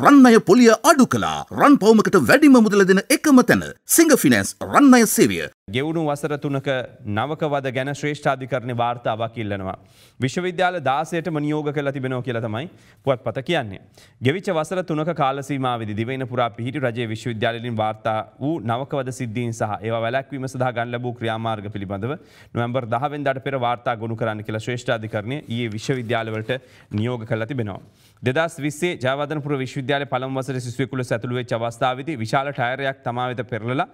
රන්නය පොලිය අඩු කලා රන් පවමකට වැඩිම මුදල දෙන එකම තැන සිංහ ෆිනන්ස් රන්නය සේවිය ගෙවුණු වසර තුනක නවකවද ගැන ශ්‍රේෂ්ඨාධිකරණ වාර්තාවක් ඉල්ලනවා. විශ්වවිද්‍යාල දාසයට මනියෝග කළ තිබෙනෝ කියල තමයි පුවත් පත කියන්නේ. ගෙවිච වසර තුනක කාලසීමාවදි දිවෙන පුරා පිහිටි රජයේ විශ්වවිද්‍යාලින් වාර්තා වූ නවකවද සිද්ධීන් සහ ඒ වැලැක්වීම සඳහා ගන්න ලැබූ ක්‍රියාමාර්ග පිළිබඳව නොවැම්බර් දහවෙන්දාට පෙර වාර්තා ගොනු කරන්න කියලා ශ්‍රේෂ්ඨාධිකරණය ඊයේ විශ්වවිද්‍යාලවලට නියෝග කළ තිබෙනවා. දෙදස් විස්සේ ජාවදනපුර විශ්වවිද්‍යාල පළමු වසරේ සිසුවෙකුල සැතුළු වෙච්ච අවස්ථාවේදී විශාල ටයරයක් තමා වෙත පෙරලලා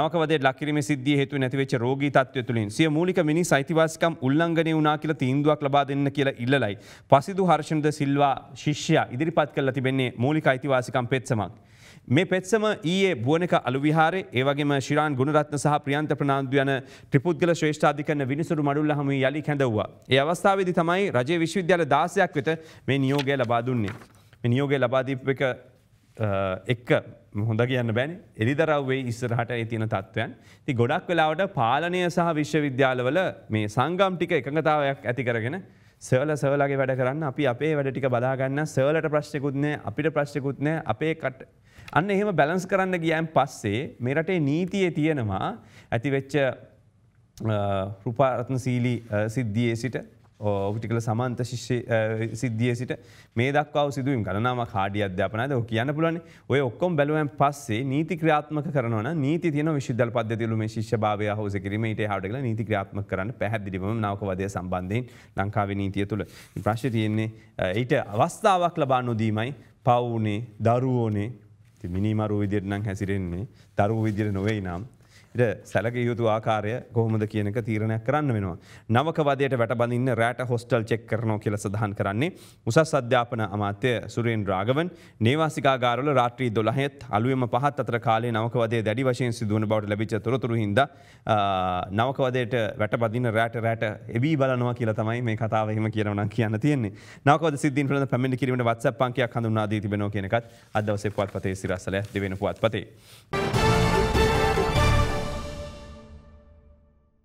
නවකවදේ ලක්කිරීමේ සිද්ධියේ හේතු නැතිවෙච රෝගී තත්ව තුළින් සිය මූලික මිනි සයිතිවාසිකම් උල්ලංඝනය වනා කියල තීන්දුවක් ලබා දෙන්න කියලා ඉල්ලයි. පසිදු හර්ෂණද සිල්වා ශිෂ්‍ය ඉදිරිපත් කල තිබෙන්නේ මූලික අයිතිවාසිකම් පෙත්සමක්. මේ පෙත්සම ඊයේ බුවනක අලුවිහාරේ ඒවගේම ශිරාන් ගුණරත්න සහ ප්‍රියන්ත ප්‍රනාාන්දු යන ත්‍රිපුද්ගල ශ්‍රේෂ්ඨාධිකන විනිසුරු මඩුල්ල හම යළි හැඳවවා. ඒ අවස්ථාවදි තමයි රජය විශ්විද්‍යාල දාසයක් වෙත මේ නියෝගය ලබා දුන්නේ. නියෝගය ලබාදීපක එක්ක හොඳ කියන්න බැන එරිදරව්වේ ඉස්සරහට තියන තත්ත්වයන් ති ගොඩක් වෙලාවට පාලනය සහ විශ්වවිද්‍යාලවල මේ සංගම් ටික එකඟතාවයක් ඇති කරගෙන සවල සවලගේ වැඩ කරන්න අපි අපේ වැඩ ටික බලාගන්න සවලට ප්‍රශ්යකුත්නය අපිට ප්‍රශ්යකුත්නය අපේ කට අන්න එහෙම බැලන්ස් කරන්න ගියන් පස්සේ මෙරටේ නීතියේ තියෙනවා ඇතිවෙච්ච රුපාරත්න සීලි සිද්ධියේ සිට ඔටිකල සමන්ත ශිෂ්‍ය සිද්ධිය සිට මේ දක්වාව සිදුවම් ගණනාම කාඩිය අධ්‍යාපනද කියන්න පුලන ඔය ඔක්කොම් බැලුවන් පස්සේ නීති ක්‍රාත්මක කරන නීති තියන විශුද්ධල් පදතිලුම ශිෂභාවය හෝස කිරීමට හටකල නීති ක්‍රාත්ම කරන්න පැහැදිලිම නවකවදය සම්බන්ධයෙන් ලංකාවේ නීතිය තුළ ප්‍රශ් තියෙන්නේ ඊට අවස්ථාවක් ලබා නොදීමයි පවුනේ දරුවෝනේ මිනිමරු විදිරනම් හැසිරෙන්නේ දරුව විදිර නොවෙයි නම් ඉට සැලක යුතු ආකාරය කොහොමද කියනක තීරණයක් කරන්න වෙනවා. නවක වදයට වැටබඳන්න රෑට හොස්ටල් චෙක් කරනෝ කියල සඳහන් කරන්නේ උසස් අධ්‍යාපන අමාත්‍ය සුරෙන් රාගවන් නේවාසිකාගාරල රාත්‍රී දොළහෙත් අලුවම පහත් අතර කාලේ නවකවදේ දැඩි වශයෙන් සිදුවන බවට ලබිච තොරතුරු හිද නවකවදයට වැටබදින රෑට රෑට එවී බලනවා කියලා තමයි මේ කතාවහම කියනවන කියන්න තියන්නේ නවකව සිද ල පැමි කිරීමට වත්ස පංකයක් හඳුනා දී තිබෙනෝ කියනකත් අදවසේ පුවත් පතේ සිරස්සල දෙවෙන පුවත් පතේ.